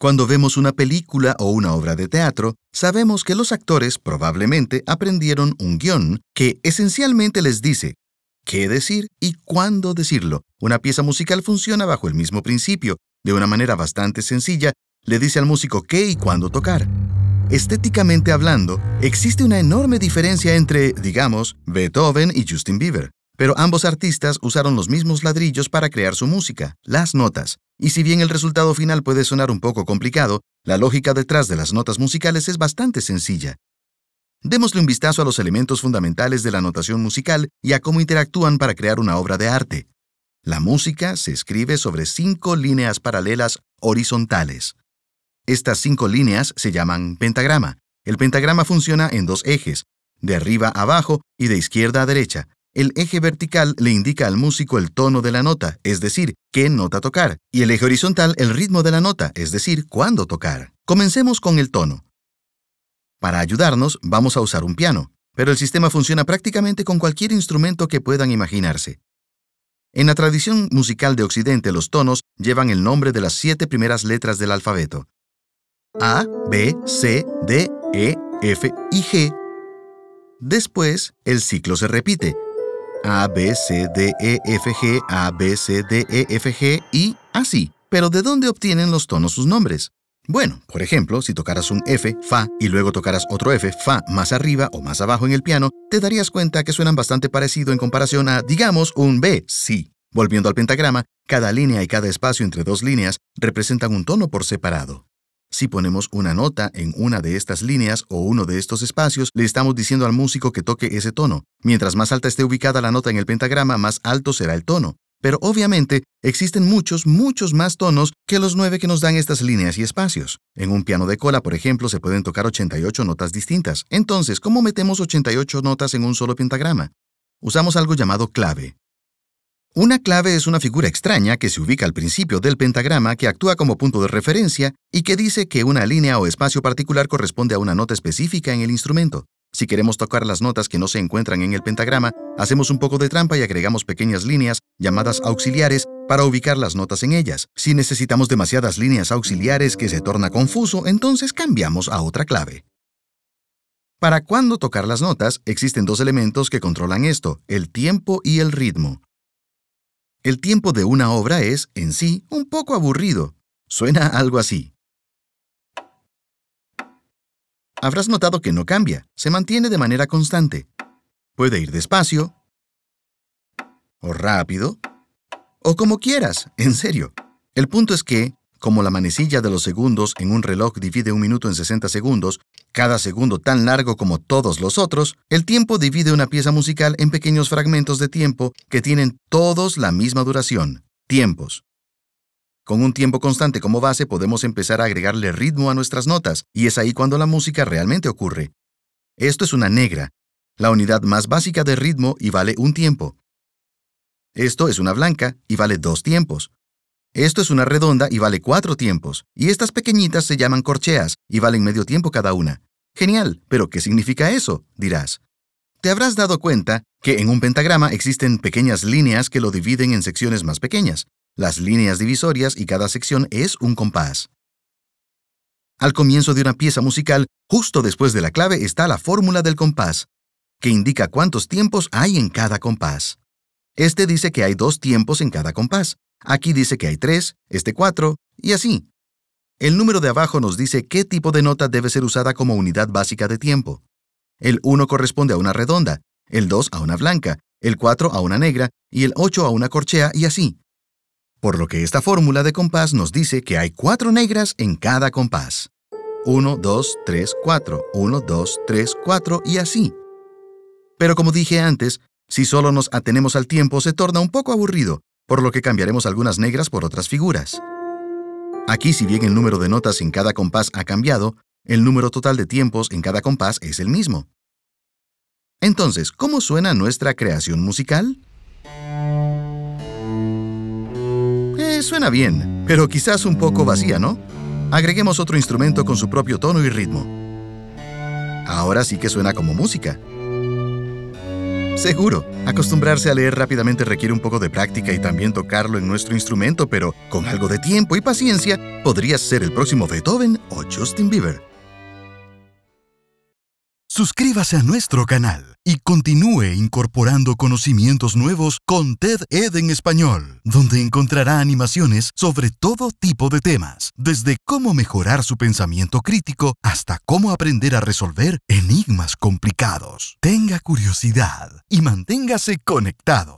Cuando vemos una película o una obra de teatro, sabemos que los actores probablemente aprendieron un guión que esencialmente les dice qué decir y cuándo decirlo. Una pieza musical funciona bajo el mismo principio. De una manera bastante sencilla, le dice al músico qué y cuándo tocar. Estéticamente hablando, existe una enorme diferencia entre, digamos, Beethoven y Justin Bieber. Pero ambos artistas usaron los mismos ladrillos para crear su música, las notas, y si bien el resultado final puede sonar un poco complicado, la lógica detrás de las notas musicales es bastante sencilla. Démosle un vistazo a los elementos fundamentales de la notación musical y a cómo interactúan para crear una obra de arte. La música se escribe sobre cinco líneas paralelas horizontales. Estas cinco líneas se llaman pentagrama. El pentagrama funciona en dos ejes, de arriba a abajo y de izquierda a derecha. El eje vertical le indica al músico el tono de la nota, es decir, qué nota tocar, y el eje horizontal el ritmo de la nota, es decir, cuándo tocar. Comencemos con el tono. Para ayudarnos, vamos a usar un piano, pero el sistema funciona prácticamente con cualquier instrumento que puedan imaginarse. En la tradición musical de Occidente, los tonos llevan el nombre de las siete primeras letras del alfabeto. A, B, C, D, E, F y G. Después, el ciclo se repite, a, B, C, D, E, F, G, A, B, C, D, E, F, G y así. Pero ¿de dónde obtienen los tonos sus nombres? Bueno, por ejemplo, si tocaras un F, Fa, y luego tocaras otro F, Fa, más arriba o más abajo en el piano, te darías cuenta que suenan bastante parecido en comparación a, digamos, un B, sí. Volviendo al pentagrama, cada línea y cada espacio entre dos líneas representan un tono por separado. Si ponemos una nota en una de estas líneas o uno de estos espacios, le estamos diciendo al músico que toque ese tono. Mientras más alta esté ubicada la nota en el pentagrama, más alto será el tono. Pero obviamente existen muchos, muchos más tonos que los nueve que nos dan estas líneas y espacios. En un piano de cola, por ejemplo, se pueden tocar 88 notas distintas. Entonces, ¿cómo metemos 88 notas en un solo pentagrama? Usamos algo llamado clave, una clave es una figura extraña que se ubica al principio del pentagrama que actúa como punto de referencia y que dice que una línea o espacio particular corresponde a una nota específica en el instrumento. Si queremos tocar las notas que no se encuentran en el pentagrama, hacemos un poco de trampa y agregamos pequeñas líneas, llamadas auxiliares, para ubicar las notas en ellas. Si necesitamos demasiadas líneas auxiliares que se torna confuso, entonces cambiamos a otra clave. Para cuándo tocar las notas, existen dos elementos que controlan esto, el tiempo y el ritmo. El tiempo de una obra es, en sí, un poco aburrido. Suena algo así. Habrás notado que no cambia, se mantiene de manera constante. Puede ir despacio, o rápido, o como quieras, en serio. El punto es que, como la manecilla de los segundos en un reloj divide un minuto en 60 segundos, cada segundo tan largo como todos los otros, el tiempo divide una pieza musical en pequeños fragmentos de tiempo que tienen todos la misma duración, tiempos. Con un tiempo constante como base podemos empezar a agregarle ritmo a nuestras notas, y es ahí cuando la música realmente ocurre. Esto es una negra, la unidad más básica de ritmo y vale un tiempo. Esto es una blanca y vale dos tiempos. Esto es una redonda y vale cuatro tiempos, y estas pequeñitas se llaman corcheas y valen medio tiempo cada una. Genial, pero ¿qué significa eso? dirás. Te habrás dado cuenta que en un pentagrama existen pequeñas líneas que lo dividen en secciones más pequeñas, las líneas divisorias y cada sección es un compás. Al comienzo de una pieza musical, justo después de la clave está la fórmula del compás, que indica cuántos tiempos hay en cada compás. Este dice que hay dos tiempos en cada compás, aquí dice que hay tres, este cuatro, y así. El número de abajo nos dice qué tipo de nota debe ser usada como unidad básica de tiempo. El 1 corresponde a una redonda, el 2 a una blanca, el 4 a una negra y el 8 a una corchea y así. Por lo que esta fórmula de compás nos dice que hay cuatro negras en cada compás. 1, 2, 3, 4, 1, 2, 3, 4 y así. Pero como dije antes, si solo nos atenemos al tiempo se torna un poco aburrido, por lo que cambiaremos algunas negras por otras figuras. Aquí si bien el número de notas en cada compás ha cambiado, el número total de tiempos en cada compás es el mismo. Entonces, ¿cómo suena nuestra creación musical? Eh, suena bien, pero quizás un poco vacía, ¿no? Agreguemos otro instrumento con su propio tono y ritmo. Ahora sí que suena como música. Seguro, acostumbrarse a leer rápidamente requiere un poco de práctica y también tocarlo en nuestro instrumento, pero con algo de tiempo y paciencia podrías ser el próximo Beethoven o Justin Bieber. Suscríbase a nuestro canal y continúe incorporando conocimientos nuevos con TED Ed en español, donde encontrará animaciones sobre todo tipo de temas, desde cómo mejorar su pensamiento crítico hasta cómo aprender a resolver enigmas complicados. Tenga curiosidad y manténgase conectado.